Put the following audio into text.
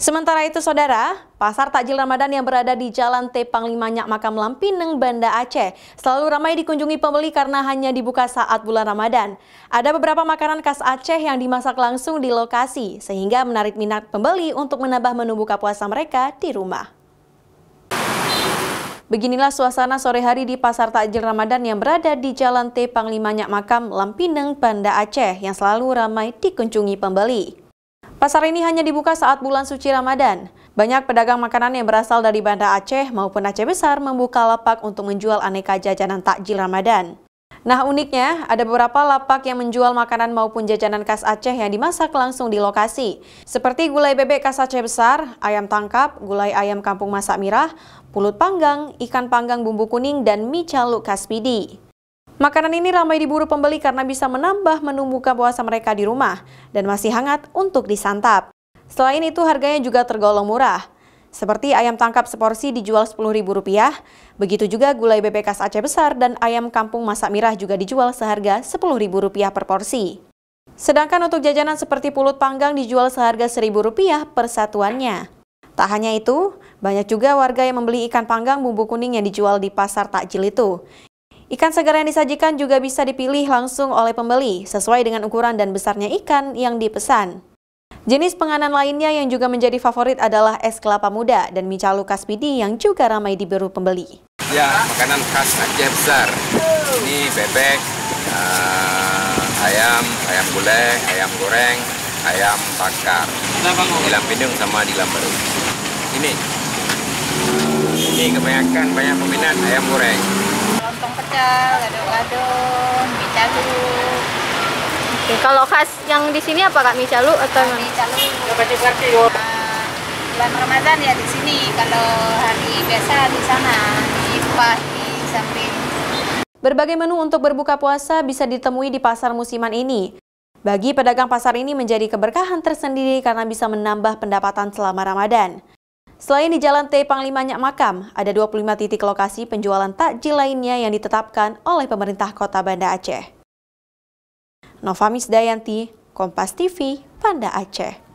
Sementara itu saudara, pasar takjil Ramadan yang berada di Jalan T Panglimanyak Makam Lampineng, Banda Aceh selalu ramai dikunjungi pembeli karena hanya dibuka saat bulan Ramadan. Ada beberapa makanan khas Aceh yang dimasak langsung di lokasi sehingga menarik minat pembeli untuk menambah menu buka puasa mereka di rumah. Beginilah suasana sore hari di Pasar Takjil Ramadan yang berada di Jalan T Panglimanyak Makam Lampineng, Banda Aceh yang selalu ramai dikunjungi pembeli. Pasar ini hanya dibuka saat bulan suci Ramadan. Banyak pedagang makanan yang berasal dari Banda Aceh maupun Aceh Besar membuka lapak untuk menjual aneka jajanan takjil Ramadan. Nah uniknya, ada beberapa lapak yang menjual makanan maupun jajanan khas Aceh yang dimasak langsung di lokasi. Seperti gulai bebek khas Aceh Besar, ayam tangkap, gulai ayam kampung masak mirah, pulut panggang, ikan panggang bumbu kuning, dan mie caluk khas pidi. Makanan ini ramai diburu pembeli karena bisa menambah menu buka puasa mereka di rumah dan masih hangat untuk disantap. Selain itu harganya juga tergolong murah. Seperti ayam tangkap seporsi dijual Rp10.000, begitu juga gulai bebek khas Aceh Besar dan ayam kampung masak mirah juga dijual seharga Rp10.000 per porsi. Sedangkan untuk jajanan seperti pulut panggang dijual seharga Rp1.000 per satuannya. Tak hanya itu, banyak juga warga yang membeli ikan panggang bumbu kuning yang dijual di pasar takjil itu. Ikan segar yang disajikan juga bisa dipilih langsung oleh pembeli sesuai dengan ukuran dan besarnya ikan yang dipesan. Jenis penganan lainnya yang juga menjadi favorit adalah es kelapa muda dan mie khas kaspidi yang juga ramai diberu pembeli. Ya, makanan khas Aceh besar. Ini bebek, uh, ayam, ayam gulai, ayam goreng, ayam bakar, Di pindung sama di baru. Ini, ini kebanyakan banyak peminat ayam goreng pecel, gado-gado, micalu. Oke, kalau khas yang di sini apa Kak micalu atau nah, micalu? Nah, bulan Ramadan ya di sini, kalau hari biasa di sana di pagi di Samping. Berbagai menu untuk berbuka puasa bisa ditemui di pasar musiman ini. Bagi pedagang pasar ini menjadi keberkahan tersendiri karena bisa menambah pendapatan selama Ramadan. Selain di Jalan T Panglima Makam, ada 25 titik lokasi penjualan takjil lainnya yang ditetapkan oleh pemerintah kota Banda Aceh. Novamis Dayanti, Kompas TV, Banda Aceh.